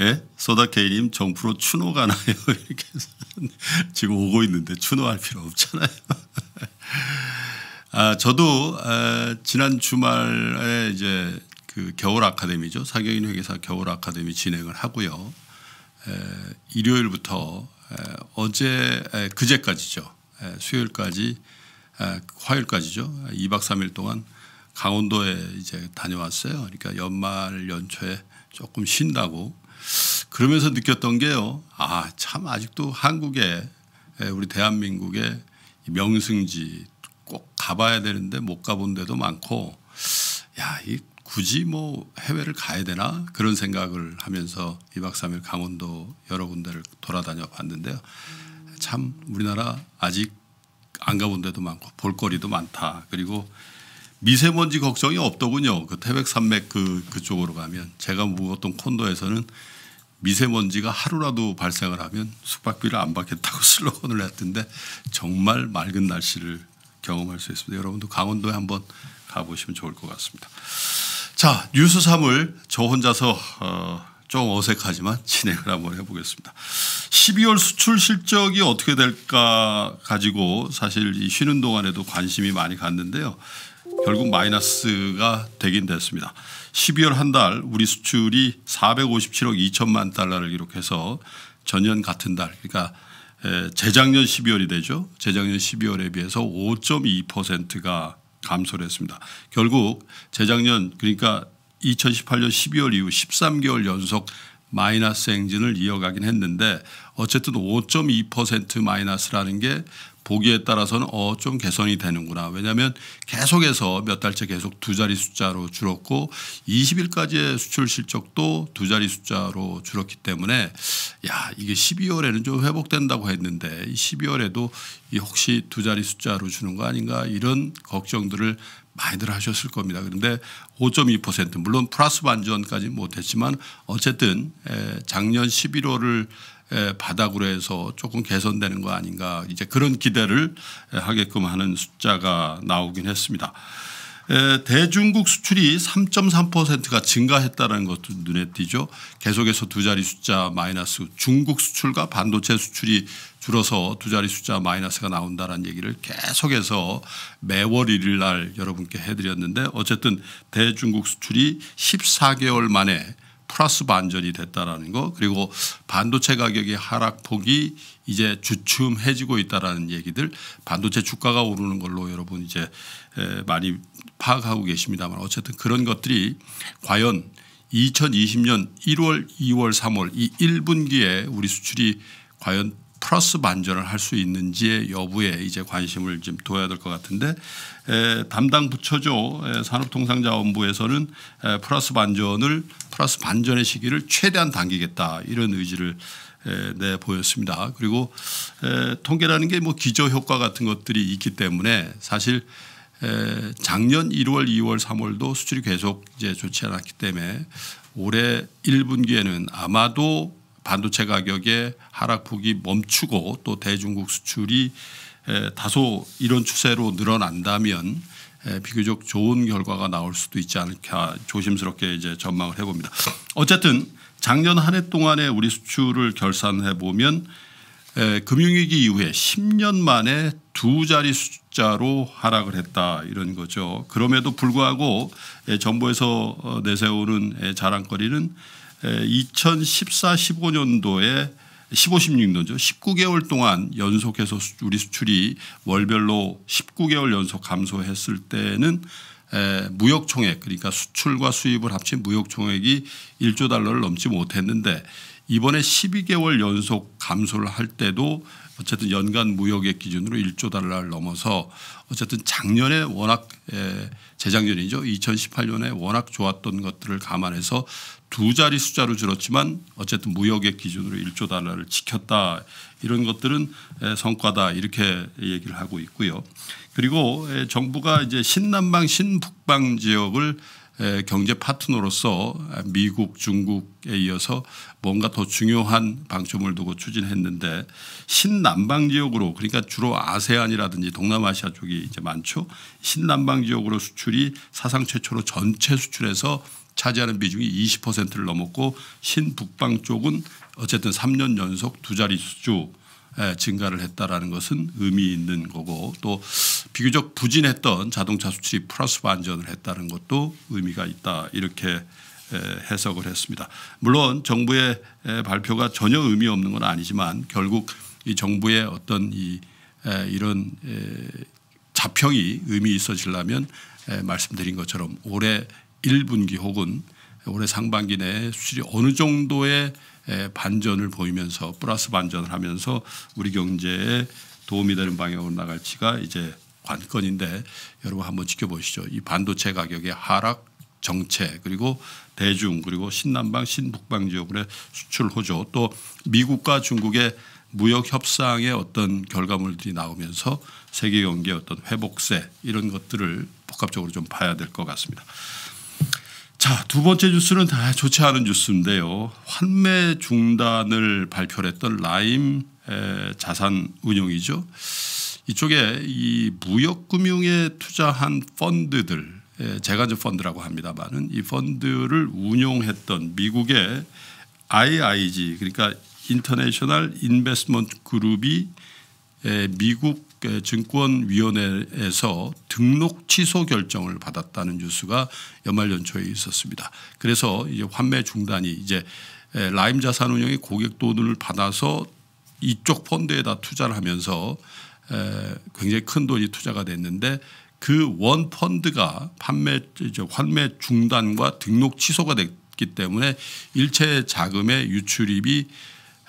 예? 소다케이님 정프로 추노 가나요? 이렇게 지금 오고 있는데 추노할 필요 없잖아요. 아, 저도 아, 지난 주말에 이제 그 겨울 아카데미죠. 사경인 회계사 겨울 아카데미 진행을 하고요. 에, 일요일부터 에, 어제 에, 그제까지죠. 수요일까지 화요일까지죠. 2박 3일 동안 강원도에 이제 다녀왔어요. 그러니까 연말 연초에 조금 쉰다고 그러면서 느꼈던 게요. 아, 참 아직도 한국에 우리 대한민국의 명승지 꼭 가봐야 되는데 못 가본 데도 많고 야, 이 굳이 뭐 해외를 가야 되나 그런 생각을 하면서 2박 3일 강원도 여러 군데를 돌아다녀 봤는데요. 참 우리나라 아직 안 가본 데도 많고 볼거리도 많다. 그리고 미세먼지 걱정이 없더군요. 그 태백산맥 그 그쪽으로 가면 제가 묵었던 콘도에서는 미세먼지가 하루라도 발생을 하면 숙박비를 안 받겠다고 슬로건을 했던데 정말 맑은 날씨를 경험할 수 있습니다. 여러분도 강원도에 한번 가보시면 좋을 것 같습니다. 자, 뉴스 3을 저 혼자서 어, 좀 어색하지만 진행을 한번 해보겠습니다. 12월 수출 실적이 어떻게 될까 가지고 사실 이 쉬는 동안에도 관심이 많이 갔는데요. 결국 마이너스가 되긴 됐습니다. 12월 한 달 우리 수출이 457억 2천만 달러를 기록해서 전년 같은 달 그러니까 재작년 12월이 되죠. 재작년 12월에 비해서 5.2%가 감소를 했습니다. 결국 재작년 그러니까 2018년 12월 이후 13개월 연속 마이너스 행진을 이어가긴 했는데 어쨌든 5.2% 마이너스라는 게 보기에 따라서는 어 좀 개선이 되는구나. 왜냐하면 계속해서 몇 달째 계속 두 자리 숫자로 줄었고 20일까지의 수출 실적도 두 자리 숫자로 줄었기 때문에 야 이게 12월에는 좀 회복된다고 했는데 12월에도 이 혹시 두 자리 숫자로 주는 거 아닌가 이런 걱정들을 많이들 하셨을 겁니다. 그런데 5.2% 물론 플러스 반전까지 못했지만 어쨌든 작년 11월을 바닥으로 해서 조금 개선되는 거 아닌가 이제 그런 기대를 하게끔 하는 숫자가 나오긴 했습니다. 대중국 수출이 3.3%가 증가했다는 것도 눈에 띄죠. 계속해서 두 자리 숫자 마이너스 중국 수출과 반도체 수출이 줄어서 두 자리 숫자 마이너스가 나온다는 얘기를 계속해서 매월 1일 날 여러분께 해드렸는데 어쨌든 대중국 수출이 14개월 만에 플러스 반전이 됐다라는 거 그리고 반도체 가격의 하락폭이 이제 주춤해지고 있다라는 얘기들 반도체 주가가 오르는 걸로 여러분 이제 많이 파악하고 계십니다만 어쨌든 그런 것들이 과연 2020년 1월, 2월, 3월 이 1분기에 우리 수출이 과연 플러스 반전을 할 수 있는지의 여부에 이제 관심을 좀 둬야 될 것 같은데 에, 담당 부처죠 에, 산업통상자원부에서는 에, 플러스 반전을 플러스 반전의 시기를 최대한 당기겠다 이런 의지를 네, 보였습니다. 그리고 에, 통계라는 게 뭐 기저 효과 같은 것들이 있기 때문에 사실 에, 작년 1월, 2월, 3월도 수출이 계속 이제 좋지 않았기 때문에 올해 1분기에는 아마도 반도체 가격의 하락폭이 멈추고 또 대중국 수출이 다소 이런 추세로 늘어난다면 비교적 좋은 결과가 나올 수도 있지 않을까 조심스럽게 이제 전망을 해봅니다. 어쨌든 작년 한 해 동안에 우리 수출을 결산해 보면 금융위기 이후에 10년 만에 두 자리 숫자로 하락을 했다 이런 거죠. 그럼에도 불구하고 정부에서 어, 내세우는 자랑거리는 2014, 15년도에 15, 16년도죠. 19개월 동안 연속해서 우리 수출이 월별로 19개월 연속 감소했을 때는 무역 총액 그러니까 수출과 수입을 합친 무역 총액이 1조 달러를 넘지 못했는데 이번에 12개월 연속 감소를 할 때도 어쨌든 연간 무역액 기준으로 1조 달러를 넘어서 어쨌든 작년에 워낙 에, 재작년이죠. 2018년에 워낙 좋았던 것들을 감안해서 두 자리 숫자로 줄었지만 어쨌든 무역액 기준으로 1조 달러를 지켰다. 이런 것들은 에, 성과다. 이렇게 얘기를 하고 있고요. 그리고 에, 정부가 이제 신남방 신북방 지역을 경제 파트너로서 미국, 중국에 이어서 뭔가 더 중요한 방점을 두고 추진했는데 신남방 지역으로 그러니까 주로 아세안이라든지 동남아시아 쪽이 이제 많죠. 신남방 지역으로 수출이 사상 최초로 전체 수출에서 차지하는 비중이 20%를 넘었고 신북방 쪽은 어쨌든 3년 연속 두 자리 수주 예, 증가를 했다라는 것은 의미 있는 거고 또 비교적 부진했던 자동차 수출이 플러스 반전을 했다는 것도 의미가 있다 이렇게 예, 해석을 했습니다. 물론 정부의 예, 발표가 전혀 의미 없는 건 아니지만 결국 이 정부의 어떤 이 이런 자평이 의미 있어지려면 말씀드린 것처럼 올해 1분기 혹은 올해 상반기 내 수출이 어느 정도의 예, 반전을 보이면서 플러스 반전을 하면서 우리 경제에 도움이 되는 방향으로 나갈지가 이제 관건인데 여러분 한번 지켜보시죠. 이 반도체 가격의 하락 정체 그리고 대중 그리고 신남방 신북방 지역의 수출 호조 또 미국과 중국의 무역 협상의 어떤 결과물들이 나오면서 세계 경기의 어떤 회복세 이런 것들을 복합적으로 좀 봐야 될 것 같습니다. 자, 두 번째 뉴스는 다 좋지 않은 뉴스인데요. 환매 중단을 발표 했던 라임 자산 운용이죠. 이쪽에 이 무역금융에 투자한 펀드들 재가전 펀드라고 합니다만은 이 펀드를 운용했던 미국의 IIG 그러니까 인터내셔널 인베스먼트 그룹이 미국 증권위원회에서 등록 취소 결정을 받았다는 뉴스가 연말 연초에 있었습니다. 그래서 이제 환매 중단이 이제 라임 자산운용이 고객 돈을 받아서 이쪽 펀드에다 투자를 하면서 굉장히 큰 돈이 투자가 됐는데 그 원 펀드가 판매 환매 중단과 등록 취소가 됐기 때문에 일체 자금의 유출입이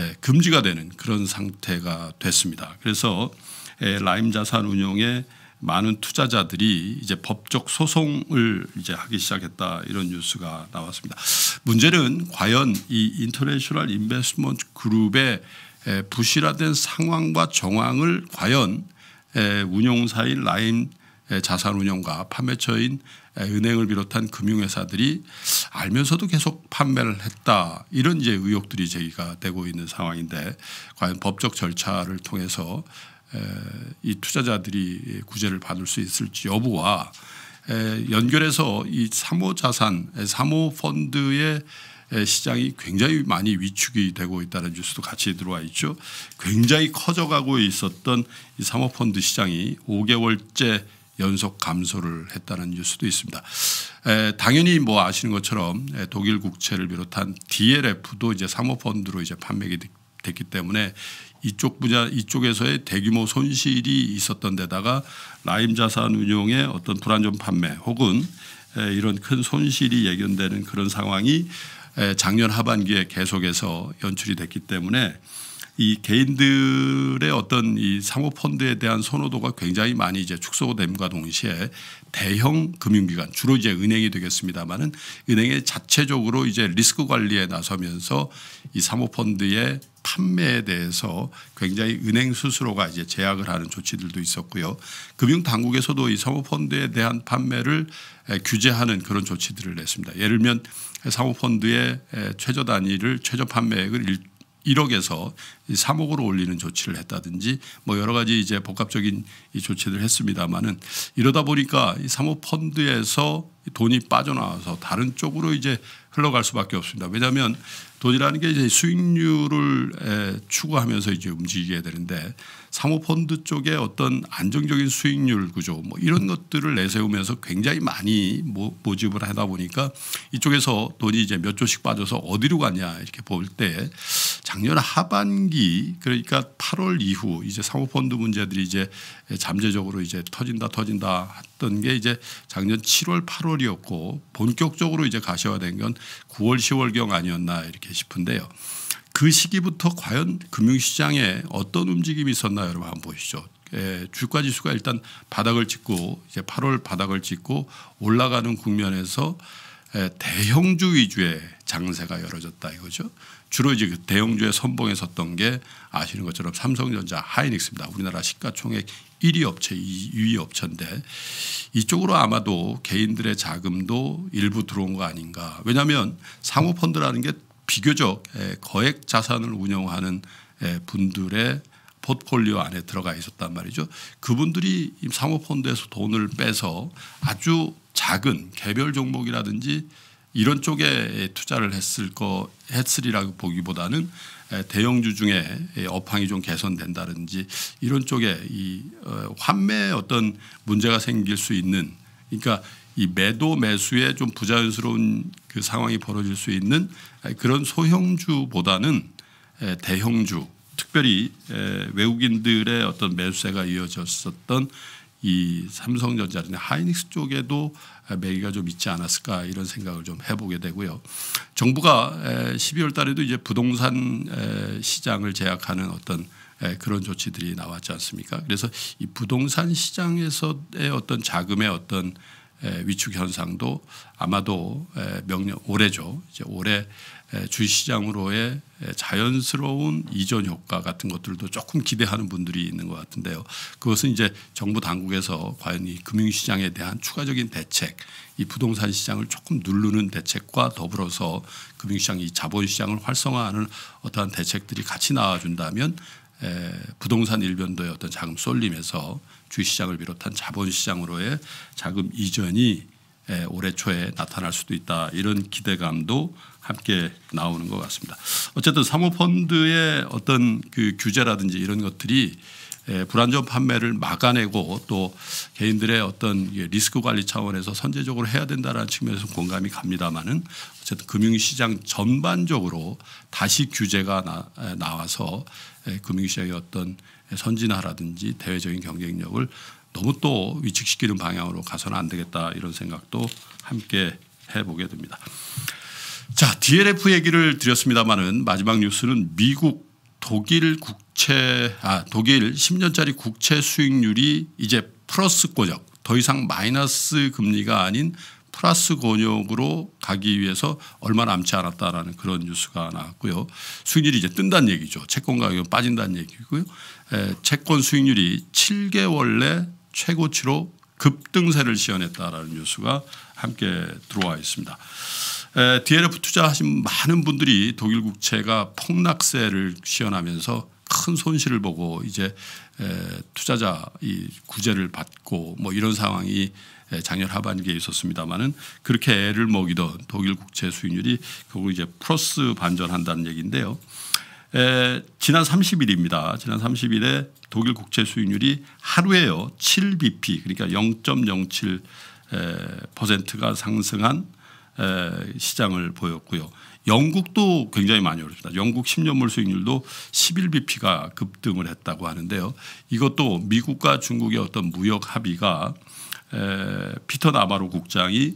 예, 금지가 되는 그런 상태가 됐습니다. 그래서 예, 라임 자산 운용에 많은 투자자들이 이제 법적 소송을 이제 하기 시작했다 이런 뉴스가 나왔습니다. 문제는 과연 이 인터내셔널 인베스먼트 그룹의 부실화된 상황과 정황을 과연 예, 운용사인 라임 예, 자산운용과 판매처인 예, 은행을 비롯한 금융회사들이 알면서도 계속 판매를 했다 이런 이제 의혹들이 제기가 되고 있는 상황인데 과연 법적 절차를 통해서 예, 이 투자자들이 구제를 받을 수 있을지 여부와 연결해서 이 사모 자산, 사모 펀드의 시장이 굉장히 많이 위축이 되고 있다는 뉴스도 같이 들어와 있죠. 굉장히 커져가고 있었던 이 사모펀드 시장이 5개월째 연속 감소를 했다는 뉴스도 있습니다. 에, 당연히 뭐 아시는 것처럼 독일 국채를 비롯한 DLF도 이제 사모펀드로 이제 판매가 됐기 때문에 이쪽 분야 이쪽에서의 대규모 손실이 있었던 데다가 라임 자산 운용의 어떤 불안전 판매 혹은 에, 이런 큰 손실이 예견되는 그런 상황이 작년 하반기에 계속해서 연출이 됐기 때문에 이 개인들의 어떤 이 사모펀드에 대한 선호도가 굉장히 많이 이제 축소됨과 동시에 대형 금융기관 주로 이제 은행이 되겠습니다만은 은행의 자체적으로 이제 리스크 관리에 나서면서 이 사모펀드의 판매에 대해서 굉장히 은행 스스로가 이제 제약을 하는 조치들도 있었고요. 금융 당국에서도 이 사모펀드에 대한 판매를 규제하는 그런 조치들을 냈습니다. 예를 들면 사모펀드의 최저 단위를 최저 판매액을 1억에서 3억으로 올리는 조치를 했다든지 뭐 여러 가지 이제 복합적인 조치들을 했습니다만은 이러다 보니까 이 사모펀드에서 돈이 빠져나와서 다른 쪽으로 이제 흘러갈 수밖에 없습니다. 왜냐하면 돈이라는 게 이제 수익률을 추구하면서 이제 움직이게 되는데 사모펀드 쪽에 어떤 안정적인 수익률 구조 뭐 이런 것들을 내세우면서 굉장히 많이 모집을 하다 보니까 이쪽에서 돈이 이제 몇 조씩 빠져서 어디로 가냐 이렇게 볼때 작년 하반기 그러니까 8월 이후 이제 상호펀드 문제들이 이제 잠재적으로 이제 터진다 터진다 했던 게 이제 작년 7월 8월이었고 본격적으로 이제 가시화된 건 9월 10월경 아니었나 이렇게 싶은데요. 그 시기부터 과연 금융시장에 어떤 움직임이 있었나 여러분 한번 보시죠. 예, 주가 지수가 일단 바닥을 찍고 이제 8월 바닥을 찍고 올라가는 국면에서 예, 대형주 위주의 장세가 열어졌다 이거죠. 주로 이제 그 대형주의 선봉에 섰던 게 아시는 것처럼 삼성전자 하이닉스입니다. 우리나라 시가총액 1위 업체 2위 업체인데 이쪽으로 아마도 개인들의 자금도 일부 들어온 거 아닌가. 왜냐하면 상호펀드라는 게 비교적 예, 거액 자산을 운영하는 예, 분들의 포트폴리오 안에 들어가 있었단 말이죠. 그분들이 상호펀드에서 돈을 빼서 아주 작은 개별 종목이라든지 이런 쪽에 투자를 했을 거 했으리라고 보기보다는 대형주 중에 업황이 좀 개선된다든지 이런 쪽에 이 어, 환매에 어떤 문제가 생길 수 있는 그러니까 이 매도 매수에 좀 부자연스러운 그 상황이 벌어질 수 있는 그런 소형주보다는 대형주 특별히 외국인들의 어떤 매수세가 이어졌었던 이삼성전자 하이닉스 쪽에도 매기가 좀 있지 않았을까 이런 생각을 좀 해보게 되고요. 정부가 12월 달에도 이제 부동산 시장을 제약하는 어떤 그런 조치들이 나왔지 않습니까? 그래서 이 부동산 시장에서의 어떤 자금의 어떤 위축 현상도 아마도 명령 올해죠. 이제 올해 주시장으로의 자연스러운 이전 효과 같은 것들도 조금 기대하는 분들이 있는 것 같은데요. 그것은 이제 정부 당국에서 과연 이 금융시장에 대한 추가적인 대책, 이 부동산 시장을 조금 누르는 대책과 더불어서 금융시장 이 자본시장을 활성화하는 어떠한 대책들이 같이 나와준다면 부동산 일변도의 어떤 자금 쏠림에서 주시장을 식 비롯한 자본시장으로의 자금 이전이 올해 초에 나타날 수도 있다 이런 기대감도 함께 나오는 것 같습니다. 어쨌든 사모펀드의 어떤 그 규제라든지 이런 것들이 불안전 판매를 막아내고 또 개인들의 어떤 리스크 관리 차원에서 선제적으로 해야 된다는 측면에서 공감이 갑니다만 어쨌든 금융시장 전반적으로 다시 규제가 나, 와서 금융시장의 어떤 선진화라든지 대외적인 경쟁력을 너무 또 위축시키는 방향으로 가서는 안 되겠다 이런 생각도 함께 해보게 됩니다. 자, DLF 얘기를 드렸습니다만은 마지막 뉴스는 미국 독일 국채 아 독일 10년짜리 국채 수익률이 이제 플러스 고적 더 이상 마이너스 금리가 아닌 플러스 권역으로 가기 위해서 얼마 남지 않았다라는 그런 뉴스가 나왔고요. 수익률이 이제 뜬다는 얘기죠. 채권 가격은 빠진다는 얘기고요. 채권 수익률이 7개월 내 최고치로 급등세를 시연했다라는 뉴스가 함께 들어와 있습니다. 에, DLF 투자하신 많은 분들이 독일 국채가 폭락세를 시연하면서 큰 손실을 보고 이제 에, 투자자 이 구제를 받고 뭐 이런 상황이 작년 예, 하반기에 있었습니다만은 그렇게 애를 먹이던 독일 국채 수익률이 결국 이제 플러스 반전한다는 얘기인데요. 에, 예, 지난 30일입니다. 지난 30일에 독일 국채 수익률이 하루에요 7bp 그러니까 0.07가 예, 상승한 에, 시장을 보였고요. 영국도 굉장히 많이 오릅니다. 영국 10년물 수익률도 11bp가 급등을 했다고 하는데요. 이것도 미국과 중국의 어떤 무역 합의가 에, 피터 나바로 국장이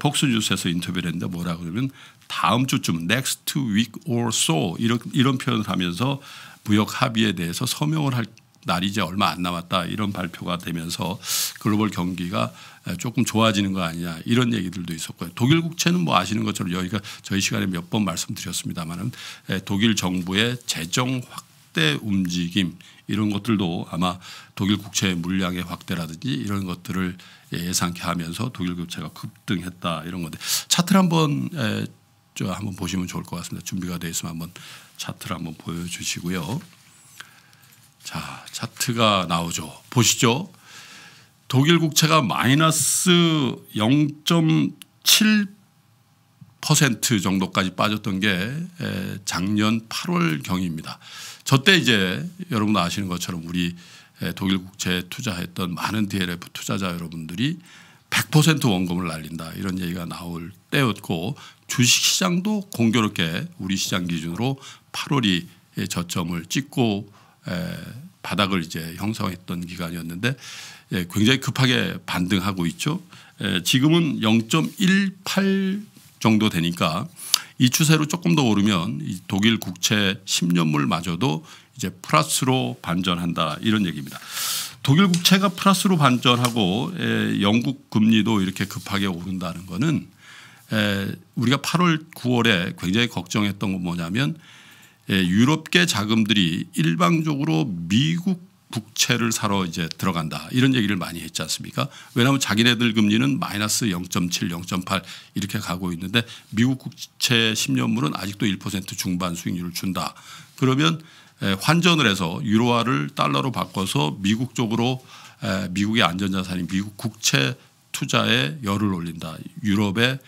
폭스뉴스에서 인터뷰를 했는데 뭐라 그러면 다음 주쯤 next week or so 이런 이런 표현을 하면서 무역 합의에 대해서 서명을 할 날이 이제 얼마 안 남았다 이런 발표가 되면서 글로벌 경기가 조금 좋아지는 거 아니냐 이런 얘기들도 있었고요. 독일 국채는 뭐 아시는 것처럼 여기가 저희 시간에 몇 번 말씀드렸습니다만은 독일 정부의 재정 확 확대 움직임 이런 것들도 아마 독일 국채 물량의 확대라든지 이런 것들을 예상케 하면서 독일 국채가 급등했다 이런 건데 차트를 한번 저 한번 보시면 좋을 것 같습니다. 준비가 돼 있으면 한번 차트를 한번 보여주시고요. 자 차트가 나오죠. 보시죠. 독일 국채가 마이너스 0.7 정도까지 빠졌던 게 작년 8월 경입니다. 저때 이제 여러분도 아시는 것처럼 우리 독일 국채에 투자했던 많은 DLF 투자자 여러분들이 100% 원금을 날린다 이런 얘기가 나올 때였고 주식시장도 공교롭게 우리 시장 기준으로 8월이 저점을 찍고 바닥을 이제 형성했던 기간이었는데 예, 굉장히 급하게 반등하고 있죠. 지금은 0.18 정도 되니까 이 추세로 조금 더 오르면 독일 국채 10년물마저도 이제 플러스로 반전한다 이런 얘기입니다. 독일 국채가 플러스로 반전하고 영국 금리도 이렇게 급하게 오른다는 거는 우리가 8월 9월에 굉장히 걱정했던 건 뭐냐면 유럽계 자금들이 일방적으로 미국 국채를 사러 이제 들어간다 이런 얘기를 많이 했지 않습니까? 왜냐하면 자기네들 금리는 마이너스 0.7, 0.8 이렇게 가고 있는데 미국 국채 10년물은 아직도 1% 중반 수익률을 준다. 그러면 환전을 해서 유로화를 달러로 바꿔서 미국 쪽으로 미국의 안전자산인 미국 국채 투자에 열을 올린다. 유럽의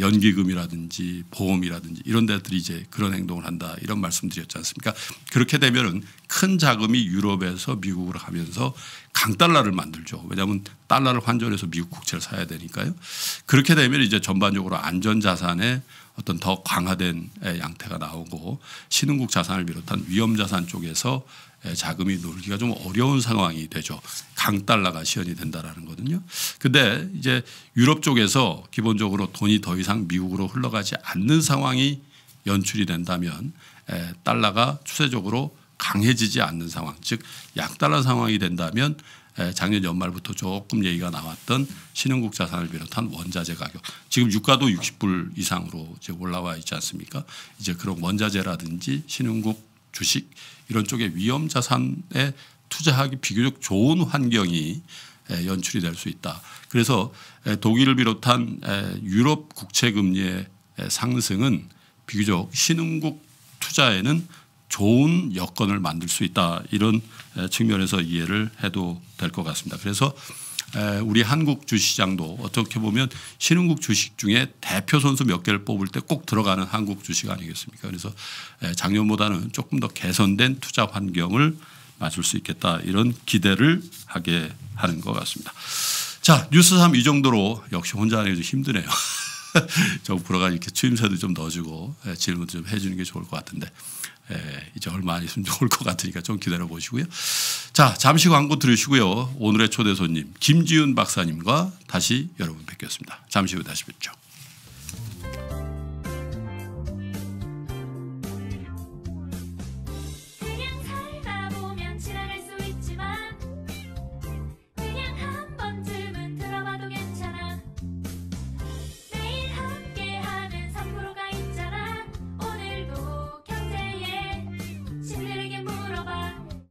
연기금이라든지 보험이라든지 이런 데들이 이제 그런 행동을 한다 이런 말씀드렸지 않습니까? 그렇게 되면은 큰 자금이 유럽에서 미국으로 가면서 강달러를 만들죠. 왜냐하면 달러를 환전해서 미국 국채를 사야 되니까요. 그렇게 되면 이제 전반적으로 안전자산에 어떤 더 강화된 양태가 나오고 신흥국 자산을 비롯한 위험 자산 쪽에서 자금이 놀기가 좀 어려운 상황이 되죠. 강달러가 시연이 된다라는 거든요 근데 이제 유럽 쪽에서 기본적으로 돈이 더 이상 미국으로 흘러가지 않는 상황이 연출이 된다면 달러가 추세적으로 강해지지 않는 상황 즉 약달러 상황이 된다면 작년 연말부터 조금 얘기가 나왔던 신흥국 자산을 비롯한 원자재 가격 지금 유가도 60불 이상으로 이제 올라와 있지 않습니까 이제 그런 원자재라든지 신흥국 주식 이런 쪽의 위험 자산에 투자하기 비교적 좋은 환경이 연출이 될 수 있다. 그래서 독일을 비롯한 유럽 국채 금리의 상승은 비교적 신흥국 투자에는 좋은 여건을 만들 수 있다 이런 측면에서 이해를 해도 될 것 같습니다. 그래서 우리 한국 주시장도 식 어떻게 보면 신흥국 주식 중에 대표 선수 몇 개를 뽑을 때 꼭 들어가는 한국 주식 아니겠습니까? 그래서 작년보다는 조금 더 개선된 투자 환경을 맞을 수 있겠다 이런 기대를 하게 하는 것 같습니다. 자 뉴스 3 이 정도로 역시 혼자 하는 게좀 힘드네요. 정부로가 이렇게 추임새도 좀 넣어주고 질문 좀 해주는 게 좋을 것 같은데 예, 이제 얼마 안 있으면 좋을 것 같으니까 좀 기다려 보시고요. 자, 잠시 광고 들으시고요. 오늘의 초대 손님 김지윤 박사님과 다시 여러분 뵙겠습니다. 잠시 후 다시 뵙죠.